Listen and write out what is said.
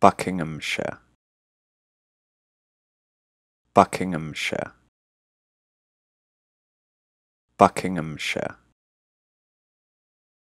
Buckinghamshire Buckinghamshire Buckinghamshire